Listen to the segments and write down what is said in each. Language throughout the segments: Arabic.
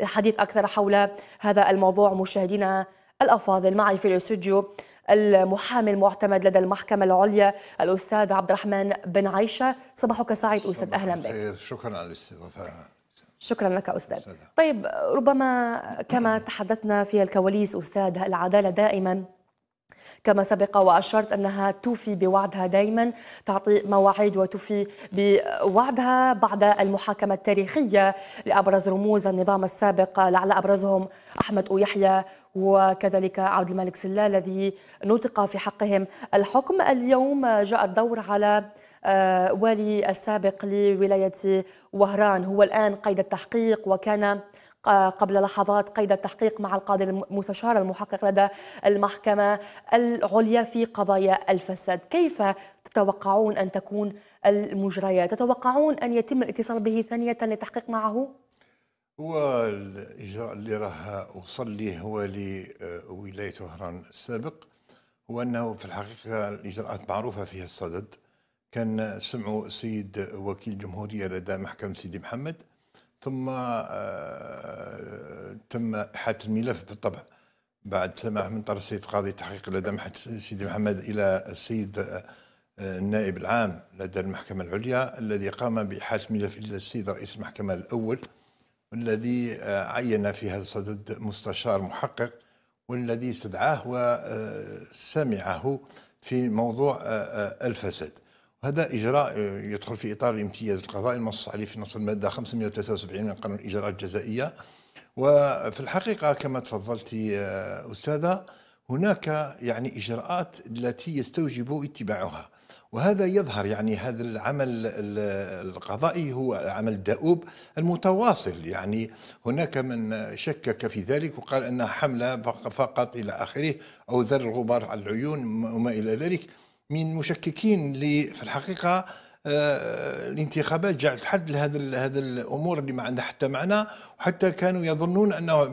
للحديث أكثر حول هذا الموضوع مشاهدينا الأفاضل معي في الاستوديو المحامي المعتمد لدى المحكمة العليا الأستاذ عبد الرحمن بن عيشة صباحك سعيد أستاذ أهلا بك شكرا على الاستضافة شكرا لك أستاذ طيب ربما كما تحدثنا في الكواليس أستاذ العدالة دائما كما سبق وأشرت أنها توفي بوعدها دائما تعطي مواعيد وتوفي بوعدها بعد المحاكمة التاريخية لأبرز رموز النظام السابق لعل أبرزهم أحمد يحيى وكذلك عبد الملك سلا الذي نطق في حقهم الحكم اليوم جاء الدور على آه، والي السابق لولاية وهران هو الآن قيد التحقيق وكان آه، قبل لحظات قيد التحقيق مع القاضي المستشار المحقق لدى المحكمة العليا في قضايا الفساد كيف تتوقعون أن تكون المجريات تتوقعون أن يتم الاتصال به ثانية للتحقيق معه؟ هو الإجراء اللي راه أوصل لي هو لولاية وهران السابق هو أنه في الحقيقة الإجراءات معروفة فيها الصدد كان سمعوا السيد وكيل الجمهورية لدى محكمة سيدي محمد ثم آه، تم حات الملف بالطبع بعد سماع من طرف السيد قاضي تحقيق لدى سيدي محمد الى السيد آه، النائب العام لدى المحكمه العليا الذي قام باحاله الملف الى السيد رئيس المحكمه الاول والذي آه، عين في هذا الصدد مستشار محقق والذي استدعاه وسمعه في موضوع الفساد هذا إجراء آه، يدخل في إطار الامتياز القضائي المنصوص عليه في نص المادة 573 من قانون الإجراءات الجزائية وفي الحقيقة كما تفضلت آه، أستاذة هناك يعني إجراءات التي يستوجب اتباعها وهذا يظهر يعني هذا العمل القضائي هو عمل دؤوب المتواصل يعني هناك من شكك في ذلك وقال انها حمله فقط الى اخره او ذر الغبار على العيون وما الى ذلك من مشككين في الحقيقه آه، الانتخابات جعلت حد لهذا هذا الامور اللي ما عندها حتى معنى وحتى كانوا يظنون انه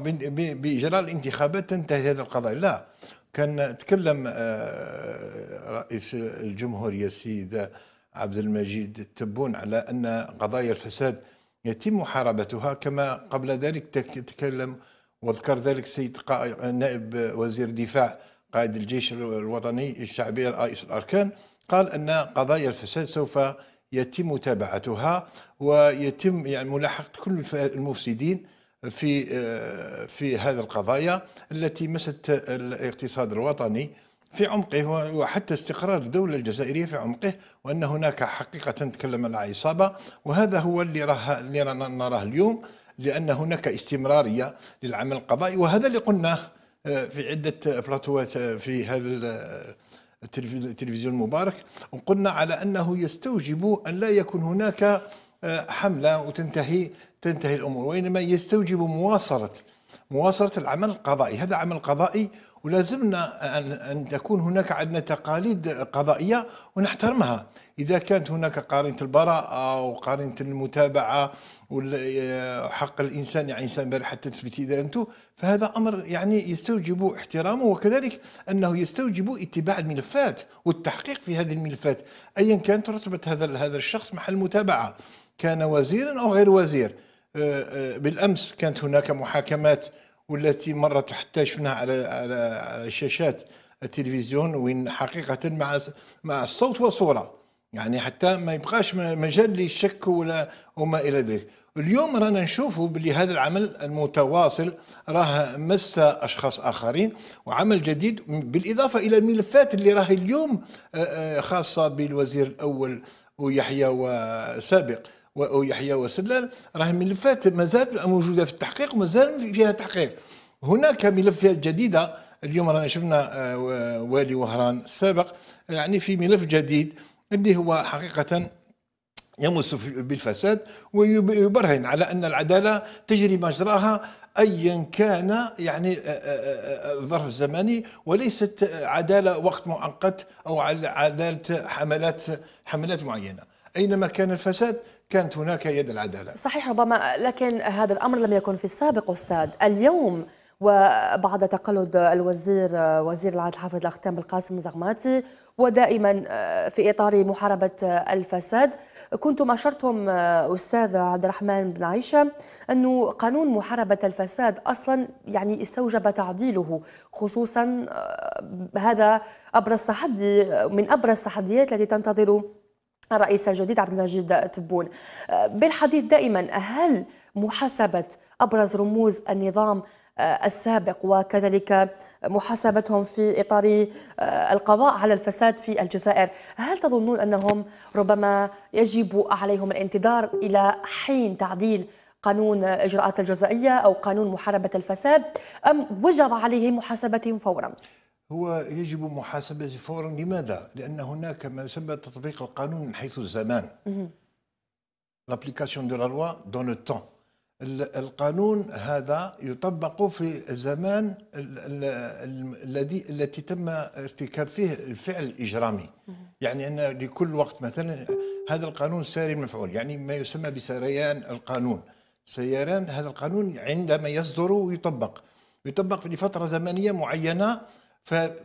باجراء الانتخابات تنتهي هذه القضايا لا كان تكلم آه، رئيس الجمهوريه السيد عبد المجيد التبون على ان قضايا الفساد يتم محاربتها كما قبل ذلك تكلم وذكر ذلك السيد نائب وزير الدفاع قائد الجيش الوطني الشعبي رئيس الأركان قال أن قضايا الفساد سوف يتم متابعتها ويتم يعني ملاحقة كل المفسدين في آه، في هذه القضايا التي مست الاقتصاد الوطني في عمقه وحتى استقرار الدولة الجزائرية في عمقه وأن هناك حقيقة تكلم عن عصابة وهذا هو اللي, راه اللي نراه اليوم لأن هناك استمرارية للعمل القضائي وهذا اللي قلناه آه، في عدة بلاتوات آه، في هذا آه، التلفزيون المبارك وقلنا على أنه يستوجب أن لا يكون هناك حملة وتنتهي تنتهي الأمور وإنما يستوجب مواصلة مواصلة العمل القضائي هذا عمل قضائي ولازمنا أن, أن تكون هناك عندنا تقاليد قضائية ونحترمها إذا كانت هناك قرينة البراءة قرينه المتابعة وحق الإنسان يعني إنسان بارح حتى تثبت إدانته فهذا أمر يعني يستوجب احترامه وكذلك أنه يستوجب اتباع الملفات والتحقيق في هذه الملفات أيا كانت رتبة هذا هذا الشخص محل المتابعة كان وزيرا أو غير وزير أه، أه، بالأمس كانت هناك محاكمات والتي مره حتى شفناها على على شاشات التلفزيون وين حقيقه مع مع الصوت والصوره يعني حتى ما يبقاش مجال للشك ولا وما الى ذلك اليوم رانا نشوفوا بلي هذا العمل المتواصل راه مس اشخاص اخرين وعمل جديد بالاضافه الى الملفات اللي راهي اليوم خاصه بالوزير الاول ويحيى وسابق ويحيى وسلال راه ملفات مازال موجوده في التحقيق ومازال فيها تحقيق هناك ملفات جديده اليوم رانا شفنا آه، والي وهران السابق يعني في ملف جديد اللي هو حقيقه يمس بالفساد ويبرهن على ان العداله تجري مجراها ايا كان يعني الظرف آه، آه، الزمني وليست عداله وقت مؤقت او عداله حملات حملات معينه اينما كان الفساد كانت هناك يد العداله. صحيح ربما لكن هذا الامر لم يكن في السابق استاذ، اليوم وبعد تقلد الوزير وزير العدل حافظ الاختام بالقاسم زغماتي ودائما آه، في اطار محاربه آه، الفساد كنتم اشرتم آه، استاذ عبد الرحمن بن عيشه انه قانون محاربه الفساد اصلا يعني استوجب تعديله خصوصا هذا ابرز تحدي من ابرز التحديات التي تنتظر الرئيس الجديد عبد المجيد تبون آه، بالحديث دائما هل محاسبة أبرز رموز النظام آه، السابق وكذلك محاسبتهم في إطار آه، القضاء على الفساد في الجزائر هل تظنون أنهم ربما يجب عليهم الانتظار إلى حين تعديل قانون إجراءات الجزائية أو قانون محاربة الفساد أم وجب عليهم محاسبتهم فورا؟ هو يجب محاسبة فورا لماذا؟ لأن هناك ما يسمى تطبيق القانون من حيث الزمان لابليكاسيون دو لا لوا دون لو القانون هذا يطبق في الزمان الذي التي تم ارتكاب فيه الفعل الاجرامي يعني ان لكل وقت مثلا هذا القانون ساري المفعول يعني ما يسمى بسريان القانون سيران هذا القانون عندما يصدر يطبق يطبق فتره زمنيه معينه فمن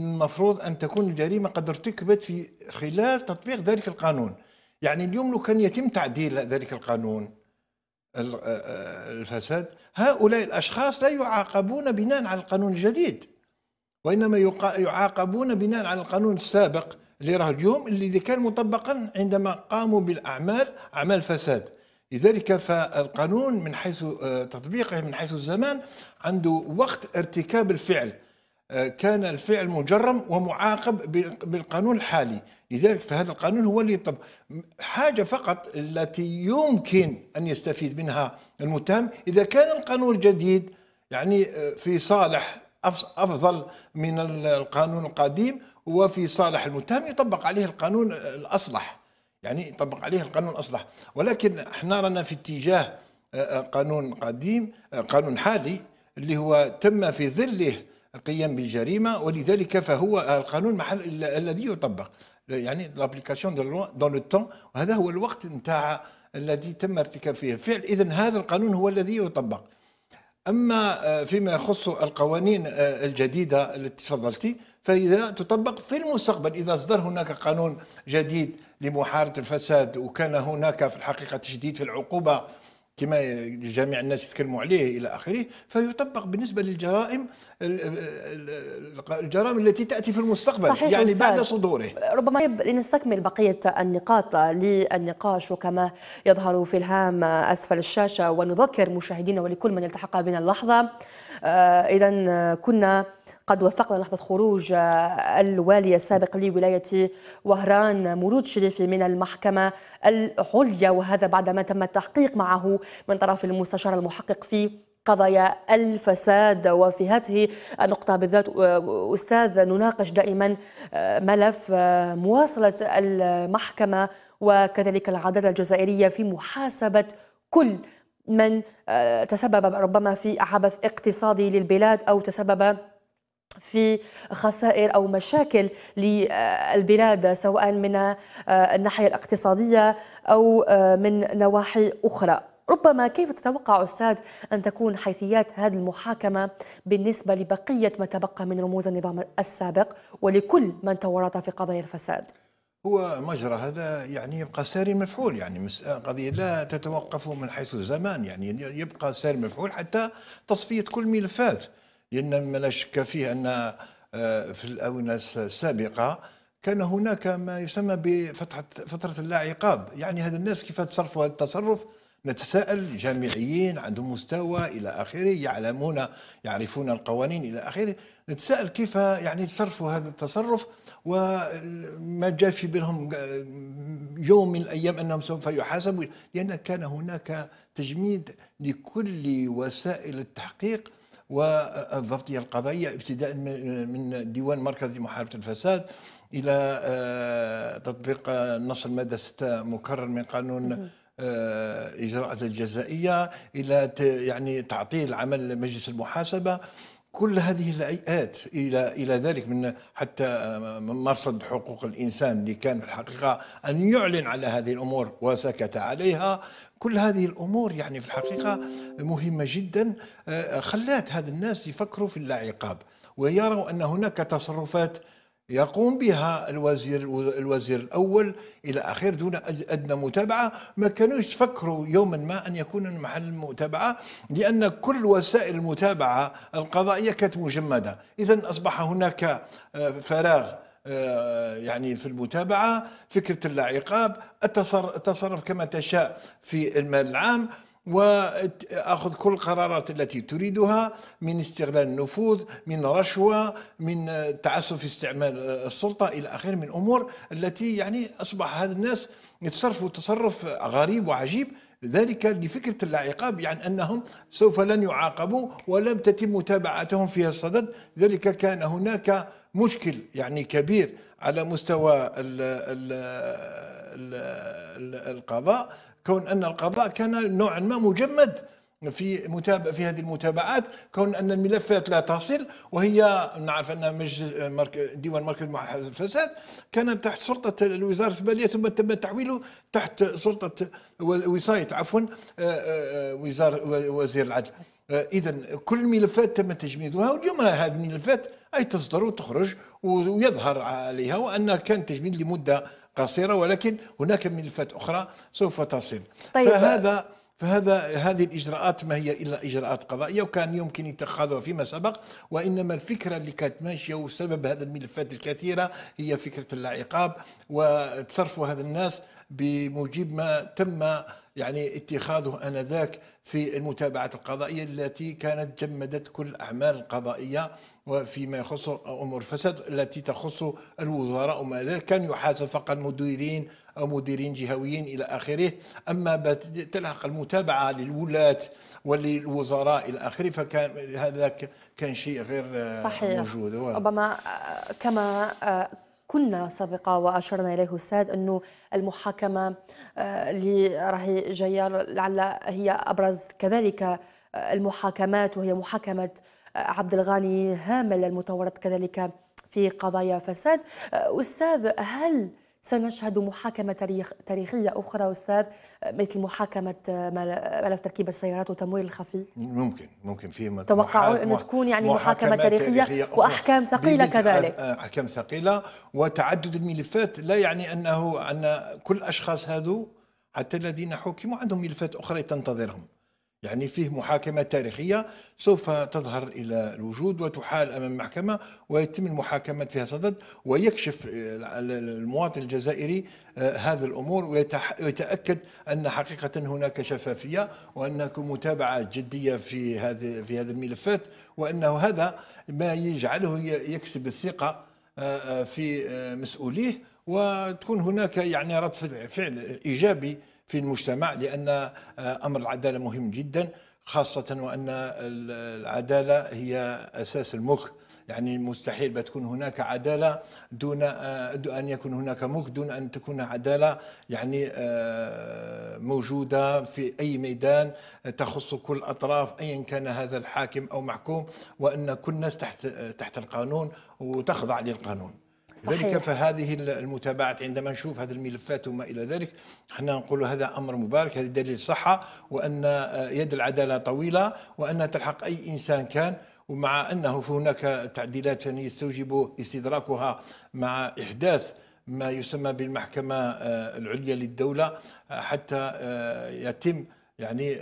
المفروض أن تكون الجريمة قد ارتكبت في خلال تطبيق ذلك القانون يعني اليوم لو كان يتم تعديل ذلك القانون الفساد هؤلاء الأشخاص لا يعاقبون بناء على القانون الجديد وإنما يعاقبون بناء على القانون السابق اللي راه اليوم الذي كان مطبقا عندما قاموا بالأعمال أعمال فساد لذلك فالقانون من حيث تطبيقه من حيث الزمان عنده وقت ارتكاب الفعل آه، كان الفعل مجرم ومعاقب بالقانون الحالي لذلك فهذا القانون هو اللي طب حاجة فقط التي يمكن أن يستفيد منها المتهم إذا كان القانون الجديد يعني آه، في صالح أفضل من القانون القديم وفي صالح المتهم يطبق عليه القانون الأصلح يعني يطبق عليه القانون الأصلح ولكن احنا رانا في اتجاه آه، قانون قديم قانون حالي اللي هو تم في ظله القيام بالجريمه ولذلك فهو القانون محل الذي يطبق يعني لابليكاسيون دو دون لو تون وهذا هو الوقت نتاع الذي تم ارتكاب فيه الفعل اذا هذا القانون هو الذي يطبق اما آه، فيما يخص القوانين آه، الجديده التي تفضلتي فاذا تطبق في المستقبل اذا اصدر هناك قانون جديد لمحاربه الفساد وكان هناك في الحقيقه تشديد في العقوبه كما جميع الناس يتكلموا عليه الى اخره فيطبق بالنسبه للجرائم الجرائم التي تاتي في المستقبل صحيح يعني أستاذ. بعد صدوره ربما لنستكمل بقيه النقاط للنقاش وكما يظهر في الهام اسفل الشاشه ونذكر مشاهدينا ولكل من التحق بنا اللحظه آه، اذا كنا قد وفقنا لحظة خروج آه، الوالي السابق لولاية وهران مرود شريفي من المحكمة العليا وهذا بعدما تم التحقيق معه من طرف المستشار المحقق في قضايا الفساد وفي هذه النقطة بالذات آه، أستاذ نناقش دائما آه، ملف مواصلة المحكمة وكذلك العدالة الجزائرية في محاسبة كل من تسبب ربما في عبث اقتصادي للبلاد أو تسبب في خسائر او مشاكل للبلاد سواء من آه، الناحيه الاقتصاديه او آه، من نواحي اخرى ربما كيف تتوقع استاذ ان تكون حيثيات هذه المحاكمه بالنسبه لبقيه ما تبقى من رموز النظام السابق ولكل من تورط في قضايا الفساد؟ هو مجرى هذا يعني يبقى ساري مفعول يعني قضية لا تتوقف من حيث الزمان يعني يبقى ساري مفعول حتى تصفية كل ملفات لأن ما لا شك فيه أن آه، في الآونة السابقة كان هناك ما يسمى بفتحة فترة اللاعقاب يعني هذا الناس كيف تصرفوا هذا التصرف نتساءل جامعيين عندهم مستوى إلى آخره يعلمون يعرفون القوانين إلى آخره نتساءل كيف يعني تصرفوا هذا التصرف وما جاء في بالهم آه، يوم من الايام انهم سوف يحاسبوا لان كان هناك تجميد لكل وسائل التحقيق والضبطية القضائية ابتداء من ديوان مركزي محاربة الفساد إلى آه، تطبيق آه، نص المادة 6 مكرر من قانون آه، إجراءات الجزائية إلى يعني تعطيل عمل مجلس المحاسبة كل هذه الهيئات الى الى ذلك من حتى مرصد حقوق الانسان اللي كان في الحقيقه ان يعلن على هذه الامور وسكت عليها كل هذه الامور يعني في الحقيقه مهمه جدا آه، خلات هذا الناس يفكروا في اللاعقاب ويروا ان هناك تصرفات يقوم بها الوزير الوزير الاول الى اخره دون ادنى متابعه ما كانوش يفكروا يوما ما ان يكون محل متابعه لان كل وسائل المتابعه القضائيه كانت مجمده اذا اصبح هناك آه، فراغ آه، يعني في المتابعة فكرة اللاعقاب التصرف كما تشاء في المال العام واخذ كل القرارات التي تريدها من استغلال النفوذ من رشوه من تعسف استعمال السلطه الى اخره من امور التي يعني اصبح هذا الناس يتصرفوا تصرف غريب وعجيب ذلك لفكره العقاب يعني انهم سوف لن يعاقبوا ولم تتم متابعتهم في الصدد ذلك كان هناك مشكل يعني كبير على مستوى الـ الـ الـ القضاء كون ان القضاء كان نوعا ما مجمد في متابع في هذه المتابعات كون ان الملفات لا تصل وهي نعرف ان ديوان مركز محاسبه الفساد كان تحت سلطه وزاره الماليه ثم تم تحويله تحت سلطه وصايه عفوا وزاره وزير العدل اذا كل الملفات تم تجميدها واليوم هذه الملفات أي تصدر وتخرج ويظهر عليها وأنها كانت تجميد لمدة قصيرة ولكن هناك ملفات أخرى سوف تصل طيب. فهذا فهذا هذه الاجراءات ما هي الا اجراءات قضائيه وكان يمكن اتخاذها فيما سبق وانما الفكره اللي كانت ماشيه وسبب هذه الملفات الكثيره هي فكره العقاب وتصرف هذا الناس بموجب ما تم يعني اتخاذه انذاك في المتابعات القضائيه التي كانت جمدت كل الاعمال القضائيه وفيما يخص امور الفساد التي تخص الوزراء وما لا كان يحاسب فقط مديرين او مديرين جهويين الى اخره اما تلحق المتابعه للولاة وللوزراء الى اخره فكان هذا كان شيء غير آه، صحيح. موجود ربما آه، كما آه، كنا سابقا واشرنا اليه استاذ انه المحاكمه آه، اللي راهي جايه لعل هي ابرز كذلك آه، المحاكمات وهي محاكمه آه، عبد الغني هامل المتورط كذلك في قضايا فساد استاذ هل سنشهد محاكمة تاريخ تاريخية أخرى أستاذ مثل محاكمة آه، ملف تركيب السيارات والتمويل الخفي ممكن ممكن في توقعون أن تكون يعني محاكمة, محاكمة تاريخية, تاريخية أخرى وأحكام ثقيلة كذلك آه، أحكام ثقيلة وتعدد الملفات لا يعني أنه أن كل أشخاص هذو حتى الذين حكموا عندهم ملفات أخرى تنتظرهم يعني فيه محاكمة تاريخية سوف تظهر إلى الوجود وتحال أمام محكمة ويتم المحاكمة فيها صدد ويكشف المواطن الجزائري آه، هذا الأمور ويتأكد أن حقيقة هناك شفافية وأنك متابعة جدية في هذه في هذه الملفات وأنه هذا ما يجعله يكسب الثقة آه، آه، في مسؤوليه وتكون هناك يعني رد فعل إيجابي في المجتمع لأن آه، أمر العدالة مهم جدا خاصة وأن العدالة هي أساس المخ يعني مستحيل بتكون هناك عدالة دون آه، أن يكون هناك مخ دون أن تكون عدالة يعني آه، موجودة في أي ميدان تخص كل الأطراف أيا كان هذا الحاكم أو محكوم وأن كل الناس تحت تحت القانون وتخضع للقانون صحيح. ذلك فهذه المتابعات عندما نشوف هذه الملفات وما الى ذلك احنا نقول هذا امر مبارك هذا دليل صحه وان آه، يد العداله طويله وان تلحق اي انسان كان ومع انه هناك تعديلات يستوجب استدراكها مع احداث ما يسمى بالمحكمه آه، العليا للدوله حتى آه، يتم يعني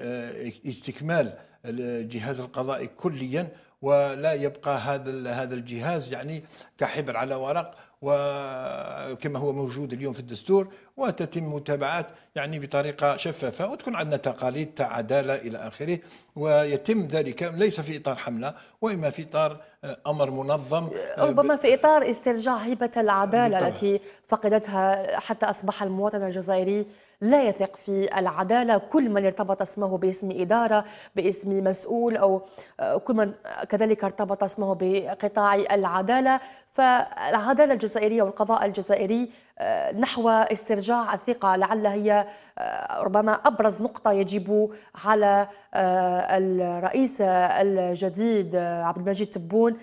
استكمال الجهاز القضائي كليا ولا يبقى هذا هذا الجهاز يعني كحبر على ورق وكما هو موجود اليوم في الدستور وتتم متابعات يعني بطريقه شفافه وتكون عندنا تقاليد تاع عداله الى اخره ويتم ذلك ليس في اطار حمله وانما في اطار آه، امر منظم آه، ربما في اطار استرجاع هبه العداله بالطبع. التي فقدتها حتى اصبح المواطن الجزائري لا يثق في العداله كل من ارتبط اسمه باسم اداره باسم مسؤول او آه، كل من كذلك ارتبط اسمه بقطاع العداله فالعداله الجزائريه والقضاء الجزائري آه، نحو استرجاع الثقة لعل هي آه، ربما أبرز نقطة يجب على آه، الرئيس الجديد عبد المجيد تبون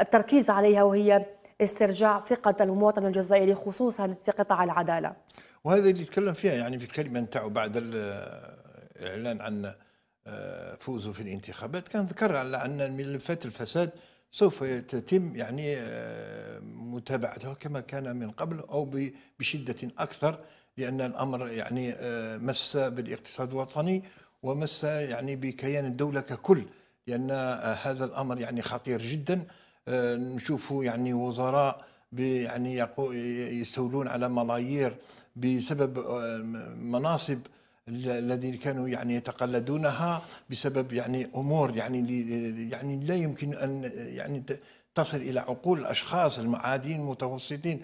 التركيز عليها وهي استرجاع ثقة المواطن الجزائري خصوصا في قطاع العدالة وهذا اللي يتكلم فيها يعني في الكلمة نتاعو بعد الإعلان عن فوزه في الانتخابات كان ذكر على أن ملفات الفساد سوف تتم يعني آه، متابعتها كما كان من قبل او بشده اكثر لان الامر يعني آه، مس بالاقتصاد الوطني ومس يعني بكيان الدوله ككل لان آه، هذا الامر يعني خطير جدا نشوف يعني وزراء يعني يستولون على ملايير بسبب مناصب الذين كانوا يعني يتقلدونها بسبب يعني امور يعني يعني لا يمكن ان يعني تصل الى عقول الاشخاص المعادين المتوسطين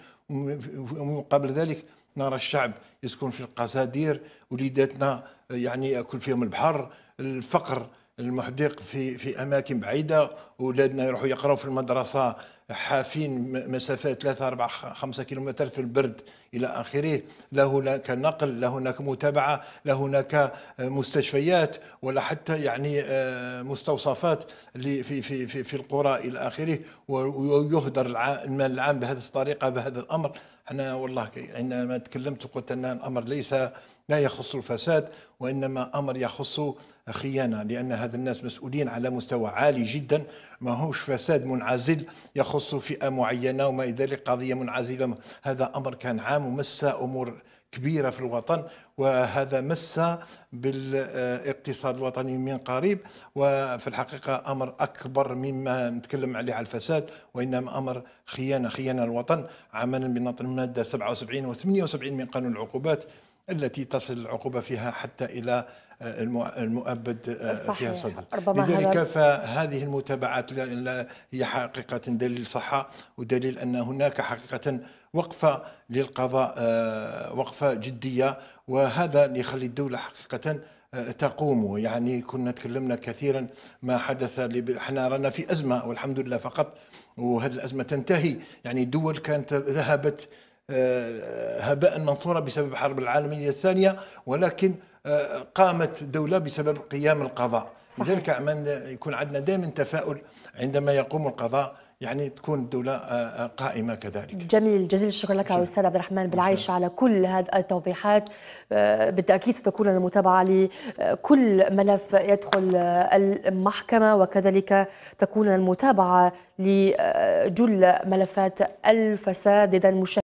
وقبل ذلك نرى الشعب يسكن في القصادير وليداتنا يعني ياكل فيهم البحر الفقر المحدق في في اماكن بعيده اولادنا يروحوا يقراوا في المدرسه حافين مسافات 3 4 5 كيلومتر في البرد الى اخره لا هناك نقل لا هناك متابعه لا هناك مستشفيات ولا حتى يعني آه، مستوصفات في في في, في القرى الى اخره ويهدر المال العام بهذه الطريقه بهذا الامر احنا والله عندما تكلمت قلت ان الامر ليس لا يخص الفساد وإنما أمر يخص خيانة لأن هذا الناس مسؤولين على مستوى عالي جدا ما هوش فساد منعزل يخص فئة معينة وما إلى ذلك قضية منعزلة هذا أمر كان عام ومس أمور كبيرة في الوطن وهذا مس بالاقتصاد الوطني من قريب وفي الحقيقة أمر أكبر مما نتكلم عليه على الفساد وإنما أمر خيانة خيانة الوطن عملا بنظم المادة 77 و 78 من قانون العقوبات التي تصل العقوبة فيها حتى إلى آه، المؤبد آه، صحيح. فيها صدى لذلك فهذه المتابعات لا هي حقيقة دليل صحة ودليل أن هناك حقيقة وقفة للقضاء آه، وقفة جدية وهذا اللي يخلي الدولة حقيقة تقوم يعني كنا تكلمنا كثيرا ما حدث احنا رانا في أزمة والحمد لله فقط وهذه الأزمة تنتهي يعني دول كانت ذهبت آه، هباء منثورا بسبب الحرب العالميه الثانيه ولكن آه، قامت دولة بسبب قيام القضاء صحيح. لذلك يكون عندنا دائما تفاؤل عندما يقوم القضاء يعني تكون الدولة آه، قائمة كذلك جميل جزيل الشكر لك أستاذ عبد الرحمن بالعيش على كل هذه التوضيحات بالتأكيد ستكون المتابعة لكل ملف يدخل المحكمة وكذلك تكون المتابعة لجل ملفات الفساد إذا